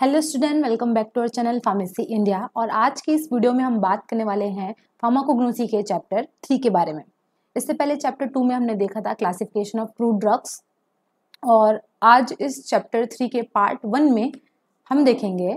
Hello student welcome back to our channel pharmacy India और आज की इस वीडियो में हम बात करने वाले हैं फार्माकोग्नोसी के चैप्टर थ्री के बारे में इससे पहले चैप्टर टू में हमने देखा था क्लासिफिकेशन ऑफ क्रूड ड्रग्स और आज इस चैप्टर थ्री के पार्ट वन में हम देखेंगे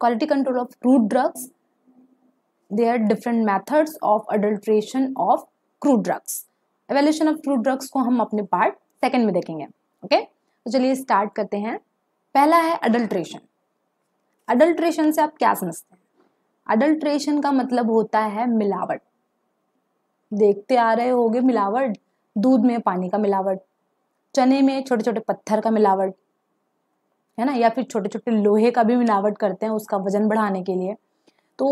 quality control of crude drugs they are different methods of adulteration of crude drugs evaluation of crude drugs को हम अपने पार्ट सेकेंड में देखेंगे ओके okay? तो चलिए स्टार्ट करते हैं पहला है अडल्ट्रेशन अडल्ट्रेशन से आप क्या समझते हैं अडल्ट्रेशन का मतलब होता है मिलावट देखते आ रहे होगे मिलावट दूध में पानी का मिलावट चने में छोटे छोटे पत्थर का मिलावट है ना या फिर छोटे छोटे लोहे का भी मिलावट करते हैं उसका वजन बढ़ाने के लिए तो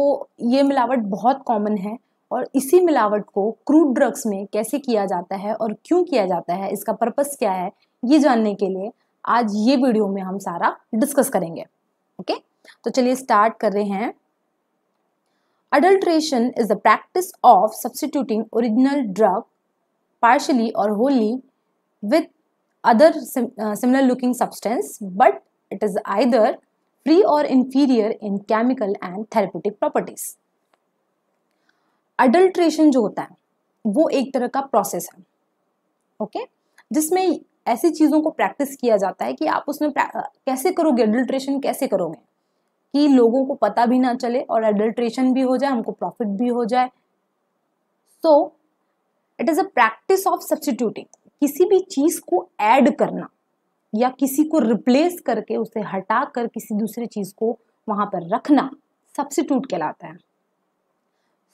ये मिलावट बहुत कॉमन है और इसी मिलावट को क्रूड ड्रग्स में कैसे किया जाता है और क्यों किया जाता है इसका पर्पस क्या है ये जानने के लिए आज ये वीडियो में हम सारा डिस्कस करेंगे ओके okay? तो चलिए स्टार्ट कर रहे हैं adulteration is the practice of substituting original drug partially और wholly with other similar looking substance but it is either free और inferior in chemical and therapeutic properties adulteration जो होता है वो एक तरह का प्रोसेस है ओके जिसमें ऐसी चीज़ों को प्रैक्टिस किया जाता है कि आप उसमें uh, कैसे करोगे अडल्ट्रेशन कैसे करोगे कि लोगों को पता भी ना चले और एडल्ट्रेशन भी हो जाए हमको प्रॉफिट भी हो जाए so it is a practice of substituting किसी भी चीज़ को ऐड करना या किसी को रिप्लेस करके उसे हटा कर किसी दूसरे चीज़ को वहाँ पर रखना सब्सिट्यूट कहलाता है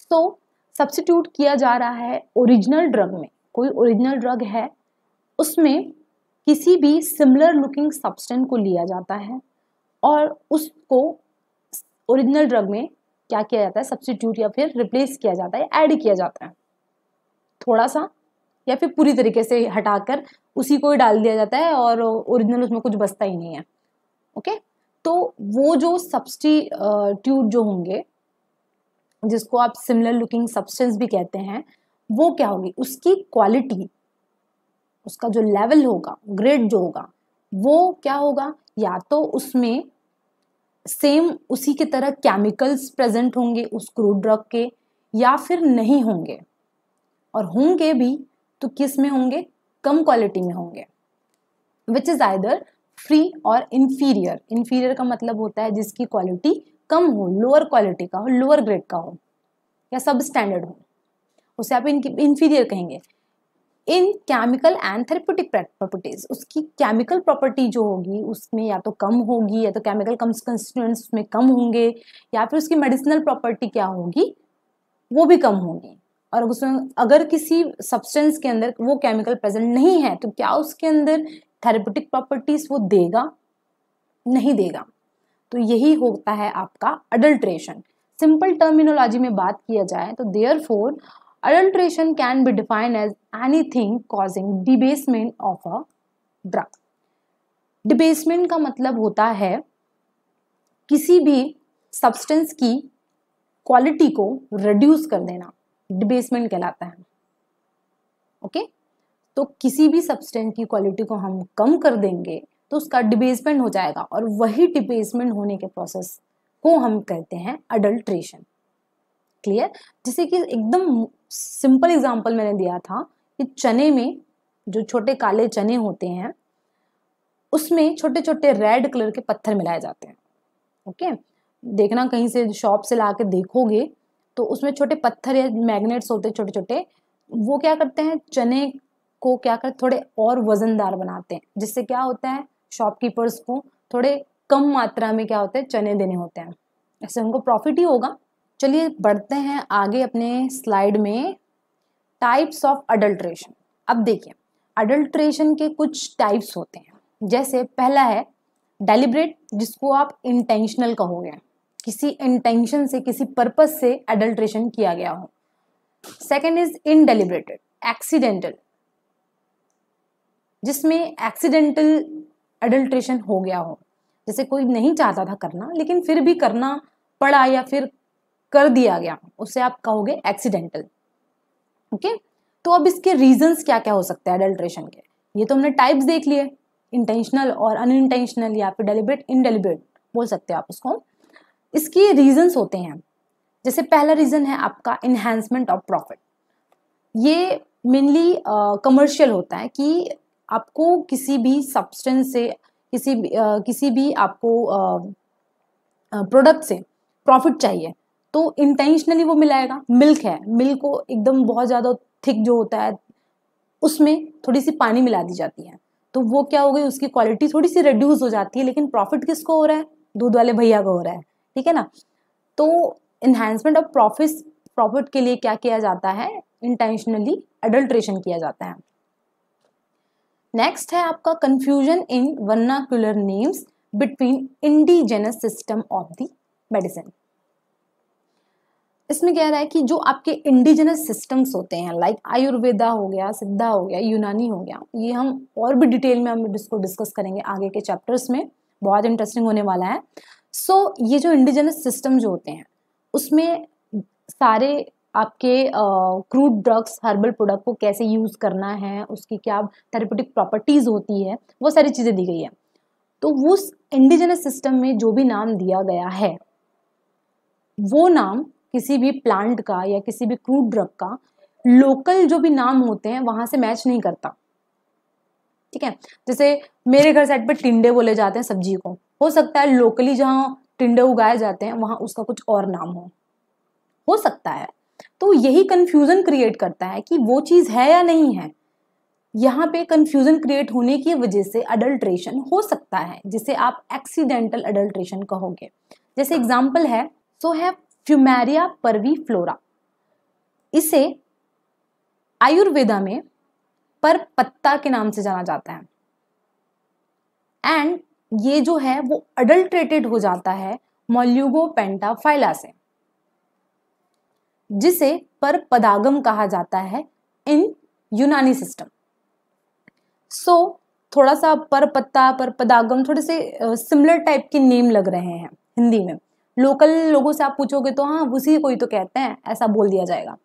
सो so, किया जा रहा है ओरिजिनल ड्रग में कोई ओरिजिनल ड्रग है उसमें किसी भी सिमिलर लुकिंग सब्सटेंट को लिया जाता है और उसको ओरिजिनल ड्रग में क्या किया जाता है सब्सिट्यूट या फिर रिप्लेस किया जाता है ऐड किया जाता है थोड़ा सा या फिर पूरी तरीके से हटाकर उसी को ही डाल दिया जाता है और ओरिजिनल उसमें कुछ बसता ही नहीं है ओके तो वो जो सब्सटीट्यूट जो होंगे जिसको आप सिमिलर लुकिंग सब्सटेंस भी कहते हैं वो क्या होगी उसकी क्वालिटी उसका जो लेवल होगा ग्रेड जो होगा वो क्या होगा या तो उसमें सेम उसी के तरह केमिकल्स प्रेजेंट होंगे उस क्रूड ड्रग के या फिर नहीं होंगे और होंगे भी तो किस में होंगे कम क्वालिटी में होंगे विच इज़ आइदर फ्री और इन्फीरियर इन्फीरियर का मतलब होता है जिसकी क्वालिटी कम हो लोअर क्वालिटी का हो लोअर ग्रेड का हो या सब स्टैंडर्ड हो उसे आप इनकी इन्फीरियर कहेंगे in chemical and therapeutic properties उसकी केमिकल प्रॉपर्टी जो होगी उसमें या तो कम होगी या तो केमिकल कंस्टिट्यूएंट्स में कम होंगे या फिर उसकी मेडिसिनल प्रॉपर्टी क्या होगी वो भी कम होगी और उसमें अगर किसी सब्सटेंस के अंदर वो केमिकल प्रेजेंट नहीं है तो क्या उसके अंदर थेरेप्यूटिक प्रॉपर्टीज वो देगा नहीं देगा तो यही होता है आपका अडल्ट्रेशन सिंपल टर्मिनोलॉजी में बात किया जाए तो therefore Adulteration can be defined as anything causing debasement of a drug. Debasement का मतलब होता है किसी भी सब्सटेंस की क्वालिटी को रिड्यूस कर देना डिबेसमेंट कहलाता है ओके okay? तो किसी भी सब्सटेंस की क्वालिटी को हम कम कर देंगे तो उसका डिबेसमेंट हो जाएगा और वही डिबेसमेंट होने के प्रोसेस को हम कहते हैं अडल्ट्रेशन क्लियर जैसे कि एकदम सिंपल एग्जाम्पल मैंने दिया था कि चने में जो छोटे काले चने होते हैं उसमें छोटे छोटे रेड कलर के पत्थर मिलाए जाते हैं ओके देखना कहीं से शॉप से ला देखोगे तो उसमें छोटे पत्थर या मैग्नेट्स होते छोटे छोटे वो क्या करते हैं चने को क्या कर थोड़े और वज़नदार बनाते हैं जिससे क्या होता है शॉपकीपर्स को थोड़े कम मात्रा में क्या होते हैं चने देने होते हैं ऐसे उनको प्रॉफिट ही होगा चलिए बढ़ते हैं आगे अपने स्लाइड में टाइप्स ऑफ अडल्ट्रेशन अब देखिए अडल्ट्रेशन के कुछ टाइप्स होते हैं जैसे पहला है डेलिब्रेट जिसको आप इंटेंशनल कहोगे किसी इंटेंशन से किसी पर्पज से अडल्ट्रेशन किया गया हो सेकेंड इज इनडेलिब्रेटेड एक्सीडेंटल जिसमें एक्सीडेंटल अडल्ट्रेशन हो गया हो जैसे कोई नहीं चाहता था करना लेकिन फिर भी करना पड़ा या फिर कर दिया गया उसे आप कहोगे एक्सीडेंटल ओके तो अब इसके रीजंस क्या क्या हो सकते हैं एडल्ट्रेशन के ये तो हमने टाइप्स देख लिए इंटेंशनल और अनइंटेंशनल या फिर डेलिब्रेट इनडेलिबेट बोल सकते हो आप उसको इसके रीजंस होते हैं जैसे पहला रीज़न है आपका इन्हेंसमेंट ऑफ प्रॉफिट ये मेनली कमर्शियल uh, होता है कि आपको किसी भी सब्सटेंस से किसी भी uh, किसी भी आपको प्रोडक्ट uh, से प्रॉफिट चाहिए तो इंटेंशनली वो मिलाएगा मिल्क है मिल्क को एकदम बहुत ज़्यादा थिक जो होता है उसमें थोड़ी सी पानी मिला दी जाती है तो वो क्या हो गई उसकी क्वालिटी थोड़ी सी रिड्यूस हो जाती है लेकिन प्रॉफिट किसको हो रहा है दूध वाले भैया को हो रहा है ठीक है ना तो इन्हांसमेंट ऑफ प्रॉफिट प्रॉफिट के लिए क्या किया जाता है इंटेंशनली एडल्ट्रेशन किया जाता है नेक्स्ट है आपका confusion in vernacular names between indigenous system of the medicine इसमें कह रहा है कि जो आपके इंडिजिनस सिस्टम्स होते हैं लाइक आयुर्वेदा हो गया सिद्धा हो गया यूनानी हो गया ये हम और भी डिटेल में हम इसको डिस्कस करेंगे आगे के चैप्टर्स में बहुत इंटरेस्टिंग होने वाला है सो so, ये जो इंडिजिनस सिस्टम जो होते हैं उसमें सारे आपके क्रूड ड्रग्स हर्बल प्रोडक्ट को कैसे यूज़ करना है उसकी क्या थेरेपेटिक प्रॉपर्टीज़ होती है वो सारी चीज़ें दी गई है तो उस इंडिजिनस सिस्टम में जो भी नाम दिया गया है वो नाम किसी भी प्लांट का या किसी भी क्रूड ड्रग का लोकल जो भी नाम होते हैं वहां से मैच नहीं करता ठीक है जैसे मेरे घर साइड पर टिंडे बोले जाते हैं सब्जी को हो सकता है लोकली जहाँ टिंडे उगाए जाते हैं वहाँ उसका कुछ और नाम हो हो सकता है तो यही कन्फ्यूज़न क्रिएट करता है कि वो चीज़ है या नहीं है यहाँ पे कंफ्यूजन क्रिएट होने की वजह से अडल्ट्रेशन हो सकता है जिसे आप एक्सीडेंटल अडल्ट्रेशन कहोगे जैसे एग्जाम्पल है सो हैव फ्यूमेरिया फ्लोरा इसे आयुर्वेदा में पर पत्ता के नाम से जाना जाता है एंड ये जो है वो अडल्ट्रेटेड हो जाता है मोल्यूगो पेंटाफाइला से जिसे पर पदागम कहा जाता है इन यूनानी सिस्टम सो so, थोड़ा सा पर पत्ता पर पदागम थोड़े से सिमिलर टाइप के नेम लग रहे हैं हिंदी में लोकल लोगों से आप पूछोगे तो हाँ उसी कोई तो कहते हैं ऐसा बोल दिया जाएगा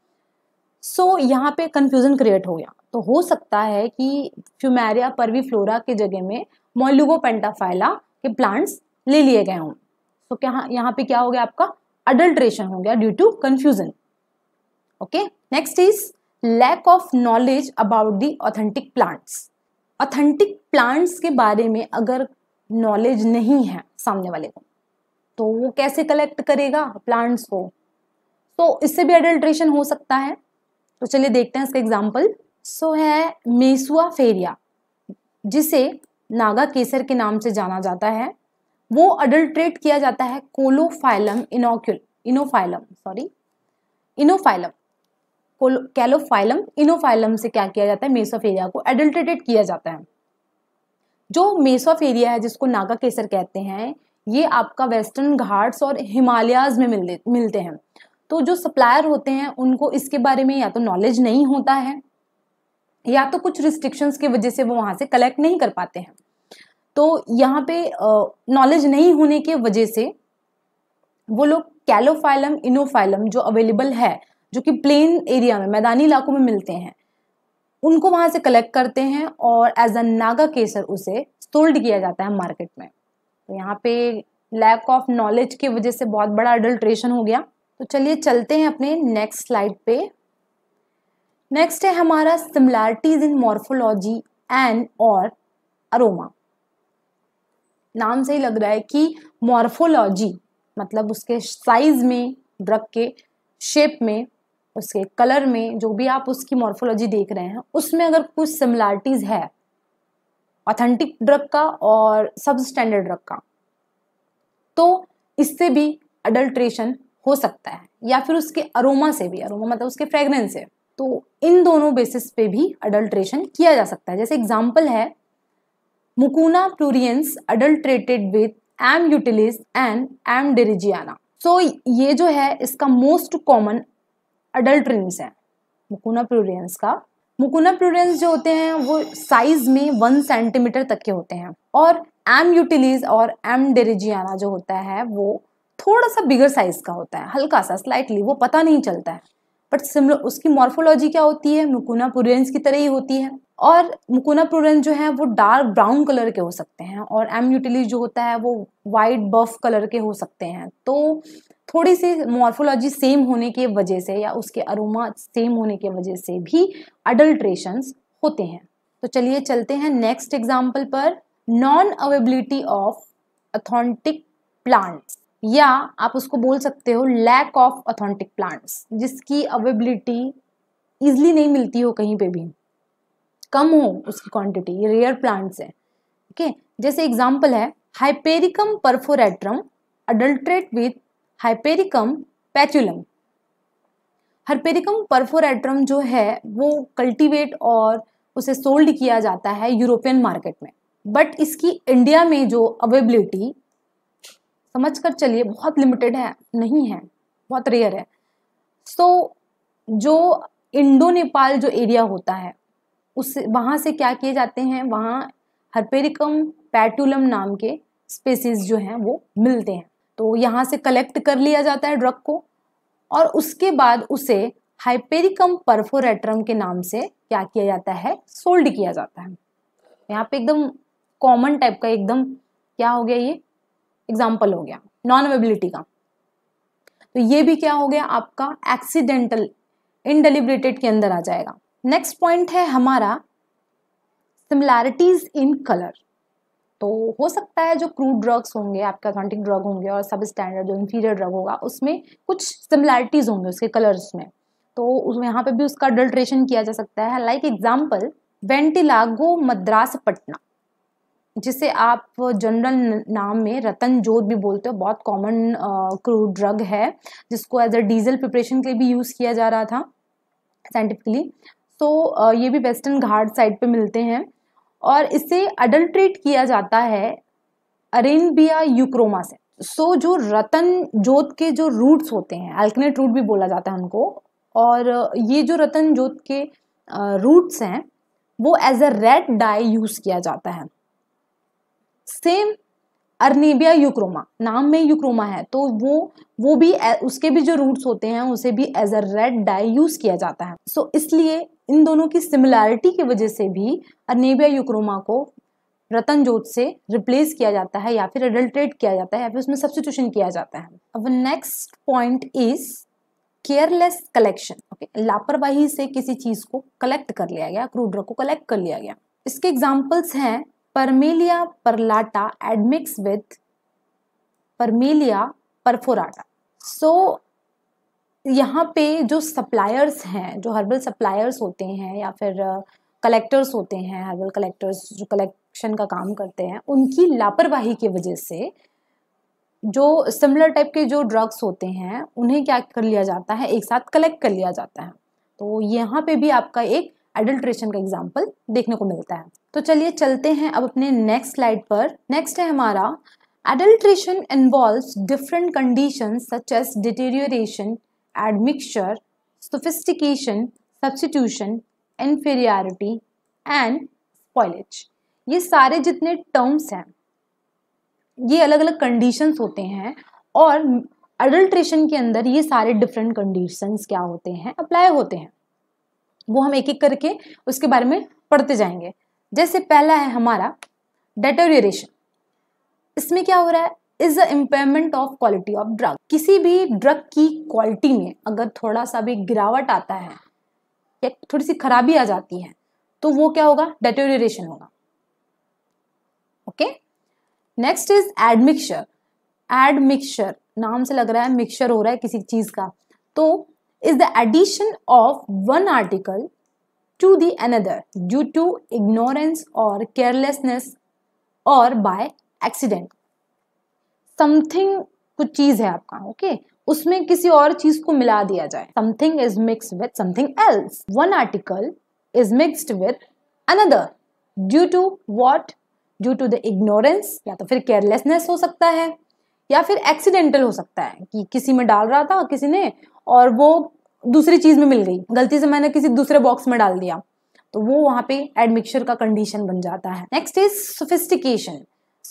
सो so, यहाँ पे कन्फ्यूज़न क्रिएट हो गया तो हो सकता है कि फ्यूमेरिया परवी फ्लोरा के जगह में मोलुगो पेंटाफाइला के प्लांट्स ले लिए गए हों तो क्या हाँ, यहाँ पे क्या हो गया आपका अडल्ट्रेशन हो गया due to confusion okay next is lack of knowledge about the authentic plants authentic plants के बारे में अगर नॉलेज नहीं है सामने वाले को तो वो कैसे कलेक्ट करेगा प्लांट्स को तो इससे भी एडल्ट्रेशन हो सकता है तो चलिए देखते हैं इसका एग्जाम्पल सो है मेसुआ फेरिया जिसे नागा केसर के नाम से जाना जाता है वो अडल्ट्रेट किया जाता है कोलोफाइलम इनोक्यूल इनोफाइलम सॉरी इनोफाइलम कैलोफाइलम इनोफाइलम से क्या किया जाता है मेसोफेरिया को एडल्ट्रेटेड किया जाता है जो मेसोफेरिया है जिसको नागा केसर कहते हैं ये आपका वेस्टर्न घाट्स और हिमालयाज में मिल मिलते हैं तो जो सप्लायर होते हैं उनको इसके बारे में या तो नॉलेज नहीं होता है या तो कुछ रिस्ट्रिक्शंस की वजह से वो वहाँ से कलेक्ट नहीं कर पाते हैं तो यहाँ पे नॉलेज नहीं होने की वजह से वो लोग कैलोफाइलम इनोफाइलम जो अवेलेबल है जो कि प्लेन एरिया में मैदानी इलाकों में मिलते हैं उनको वहाँ से कलेक्ट करते हैं और एज अ नागा केसर उसे सोल्ड किया जाता है मार्केट में तो यहाँ पे लैक ऑफ नॉलेज की वजह से बहुत बड़ा अडल्ट्रेशन हो गया तो चलिए चलते हैं अपने नेक्स्ट स्लाइड पे नेक्स्ट है हमारा सिमिलैरिटीज इन मॉर्फोलॉजी एंड और अरोमा नाम से ही लग रहा है कि मॉर्फोलॉजी मतलब उसके साइज में ड्रग के शेप में उसके कलर में जो भी आप उसकी मॉर्फोलॉजी देख रहे हैं उसमें अगर कुछ सिमिलैरिटीज़ है ऑथेंटिक ड्रग का और सब स्टैंडर्ड ड्रग का तो इससे भी अडल्ट्रेशन हो सकता है या फिर उसके अरोमा से भी अरोमा मतलब उसके फ्रेगरेंस से तो इन दोनों बेसिस पे भी अडल्ट्रेशन किया जा सकता है जैसे एग्जाम्पल है mucuna pruriens adulterated with M utilis and M deeringiana so ये जो है इसका मोस्ट कॉमन अडल्ट्रेंस है मुकुना प्लूरियंस का मुकुना प्रूडेंस जो होते हैं वो साइज में वन सेंटीमीटर तक के होते हैं और एम यूटिलीज और एम डेरिजियाना जो होता है वो थोड़ा सा बिगर साइज का होता है हल्का सा स्लाइटली वो पता नहीं चलता है बट सिमिलर उसकी मॉर्फोलॉजी क्या होती है मुकुना प्रूडेंस की तरह ही होती है और मुकुना प्रूडेंस जो है वो डार्क ब्राउन कलर के हो सकते हैं और एम यूटिलीज जो होता है वो वाइट बफ कलर के हो सकते हैं तो थोड़ी सी मॉर्फोलॉजी सेम होने के वजह से या उसके अरोमा सेम होने के वजह से भी अडल्ट्रेशन होते हैं तो चलिए चलते हैं नेक्स्ट एग्जाम्पल पर non availability of authentic plants या आप उसको बोल सकते हो लैक ऑफ अथॉन्टिक प्लांट्स जिसकी अवेबिलिटी ईजली नहीं मिलती हो कहीं पे भी कम हो उसकी क्वांटिटी ये रेयर प्लांट्स हैं ओके जैसे एग्जाम्पल है hypericum perforatum adulterate with hypericum patulum hypericum perforatum जो है वो कल्टीवेट और उसे सोल्ड किया जाता है यूरोपियन मार्केट में बट इसकी इंडिया में जो अवेबिलिटी समझ कर चलिए बहुत लिमिटेड है नहीं है बहुत रेयर है सो so, जो इंडो नेपाल जो एरिया होता है उस वहाँ से क्या किए जाते हैं वहाँ हरपेरिकम पैटुलम नाम के स्पेसिस जो हैं वो मिलते हैं तो यहाँ से कलेक्ट कर लिया जाता है ड्रग को और उसके बाद उसे हाइपेरिकम परफोरेट्रम के नाम से क्या किया जाता है सोल्ड किया जाता है यहाँ पे एकदम कॉमन टाइप का एकदम क्या हो गया ये एग्जाम्पल हो गया नॉन अवेबिलिटी का तो ये भी क्या हो गया आपका एक्सीडेंटल इनडेलिब्रेटेड के अंदर आ जाएगा नेक्स्ट पॉइंट है हमारा सिमिलैरिटीज इन कलर तो हो सकता है जो क्रूड ड्रग्स होंगे आपके अथॉन्टिक ड्रग होंगे और सब स्टैंडर्ड जो इंफीरियर ड्रग होगा उसमें कुछ सिमिलैरिटीज़ होंगे उसके कलर्स में तो यहाँ पे भी उसका अडल्ट्रेशन किया जा सकता है like example ventilago madraspatana जिसे आप जनरल नाम में रतन जोत भी बोलते हो बहुत कॉमन क्रूड ड्रग है जिसको एज अ डीजल प्रिपरेशन के लिए भी यूज़ किया जा रहा था साइंटिफिकली तो uh, ये भी वेस्टर्न घाट साइड पे मिलते हैं और इसे अडल्ट्रेट किया जाता है अरेनबिया यूक्रोमा से सो so, जो रतन जोत के जो रूट्स होते हैं अल्कनेट रूट भी बोला जाता है उनको और ये जो रतन जोत के रूट्स हैं वो as a red dye use किया जाता है सेम अरनेबिया यूक्रोमा नाम में यूक्रोमा है तो वो वो भी उसके भी जो रूट्स होते हैं उसे भी as a red dye use किया जाता है सो so, इसलिए इन दोनों की सिमिलैरिटी की वजह से भी अनेबिया यूक्रोमा को रतन जोत से रिप्लेस किया जाता है या फिर एडल्ट्रेट किया जाता है या फिर उसमें सब्सिट्यूशन किया जाता है अब next point is careless collection okay लापरवाही से किसी चीज को कलेक्ट कर लिया गया क्रूड को कलेक्ट कर लिया गया इसके एग्जाम्पल्स हैं परमेलिया परलाटा एडमिक्स विथ परमेलिया परफोराटा सो यहाँ पे जो सप्लायर्स हैं जो हर्बल सप्लायर्स होते हैं या फिर कलेक्टर्स होते हैं हर्बल कलेक्टर्स जो कलेक्शन का काम करते हैं उनकी लापरवाही की वजह से जो सिमिलर टाइप के जो ड्रग्स होते हैं उन्हें क्या कर लिया जाता है एक साथ कलेक्ट कर लिया जाता है तो यहाँ पे भी आपका एक एडल्ट्रेशन का एग्जाम्पल देखने को मिलता है तो चलिए चलते हैं अब अपने नेक्स्ट स्लाइड पर नेक्स्ट है हमारा adulteration involve different condition such as deterioration admixture, sophistication, substitution, inferiority and spoilage. ये सारे जितने टर्म्स हैं ये अलग अलग कंडीशंस होते हैं और अडल्ट्रेशन के अंदर ये सारे डिफरेंट कंडीशंस क्या होते हैं अप्लाई होते हैं वो हम एक एक करके उसके बारे में पढ़ते जाएंगे जैसे पहला है हमारा डेटोरेशन इसमें क्या हो रहा है is the impairment of quality of drug किसी भी ड्रग की क्वालिटी में अगर थोड़ा सा भी गिरावट आता है या थोड़ी सी खराबी आ जाती है तो वो क्या होगा डेटोरेशन होगा okay next is admixture admixture नाम से लग रहा है मिक्सर हो रहा है किसी चीज का तो is the addition of one article to the another due to ignorance और केयरलेसनेस और बाय एक्सीडेंट समथिंग कुछ चीज है आपका ओके okay? उसमें किसी और चीज को मिला दिया जाए something is mix with something else one article is mixed with another due to what due to the ignorance या तो फिर केयरलेसनेस हो सकता है या फिर एक्सीडेंटल हो सकता है कि किसी में डाल रहा था किसी ने और वो दूसरी चीज में मिल गई गलती से मैंने किसी दूसरे बॉक्स में डाल दिया तो वो वहां पे एडमिक्सर का कंडीशन बन जाता है नेक्स्ट इज सोफिस्टिकेशन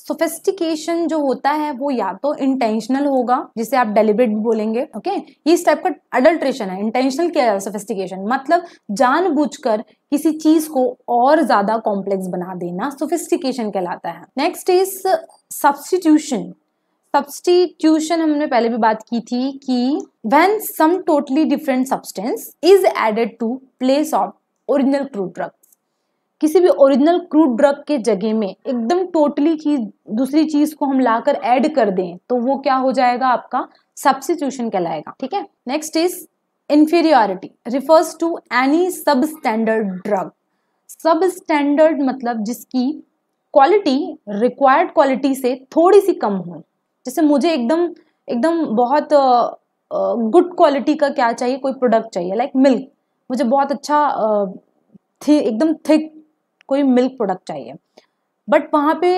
सोफेस्टिकेशन जो होता है वो या तो इंटेंशनल होगा जिसे आप डेलिब्रेट भी बोलेंगे ओके ये इस टाइप का अडल्ट्रेशन है इंटेंशनल किया जाता है सोफेस्टिकेशन मतलब जानबूझकर किसी चीज को और ज्यादा कॉम्प्लेक्स बना देना सोफिस्टिकेशन कहलाता है नेक्स्ट इज सब्सटीट्यूशन सब्सटीट्यूशन हमने पहले भी बात की थी कि when some totally different substance is added to place of original crude drug किसी भी ओरिजिनल क्रूड ड्रग के जगह में एकदम टोटली चीज दूसरी चीज को हम लाकर ऐड कर दें तो वो क्या हो जाएगा आपका सब्सिट्यूशन कहलाएगा ठीक है next is inferiority refers to any substandard drug substandard मतलब जिसकी क्वालिटी रिक्वायर्ड क्वालिटी से थोड़ी सी कम हो जैसे मुझे एकदम एकदम बहुत गुड क्वालिटी का क्या चाहिए कोई प्रोडक्ट चाहिए लाइक like मिल्क मुझे बहुत अच्छा थी एकदम थिक कोई मिल्क प्रोडक्ट चाहिए बट वहाँ पे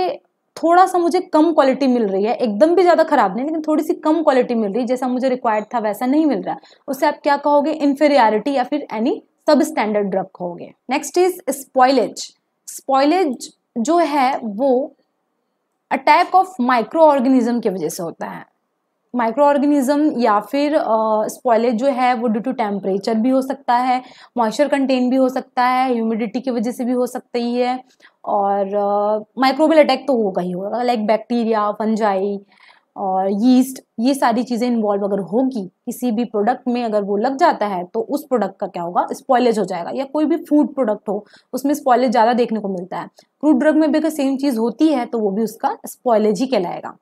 थोड़ा सा मुझे कम क्वालिटी मिल रही है एकदम भी ज़्यादा ख़राब नहीं लेकिन थोड़ी सी कम क्वालिटी मिल रही है जैसा मुझे रिक्वायर्ड था वैसा नहीं मिल रहा उससे आप क्या कहोगे इन्फेरियरिटी या फिर एनी सब स्टैंडर्ड ड्रग कहोगे नेक्स्ट इज स्पॉयलेज स्पॉयलेज जो है वो अटैक ऑफ माइक्रो ऑर्गेनिज्म की वजह से होता है माइक्रो ऑर्गेनिज्म या फिर स्पॉयलेज uh, जो है वो ड्यू टू टेम्परेचर भी हो सकता है मॉइस्चर कंटेन भी हो सकता है ह्यूमिडिटी की वजह से भी हो सकती है और माइक्रोबल uh, अटैक तो होगा ही होगा लाइक बैक्टीरिया फंजाई और यीस्ट ये सारी चीज़ें इन्वॉल्व अगर होगी किसी भी प्रोडक्ट में अगर वो लग जाता है तो उस प्रोडक्ट का क्या होगा स्पॉयलेज हो जाएगा या कोई भी फूड प्रोडक्ट हो उसमें स्पॉयलेज ज़्यादा देखने को मिलता है क्रूड ड्रग में भी अगर सेम चीज़ होती है तो वो भी उसका स्पॉयलेज ही कहलाएगा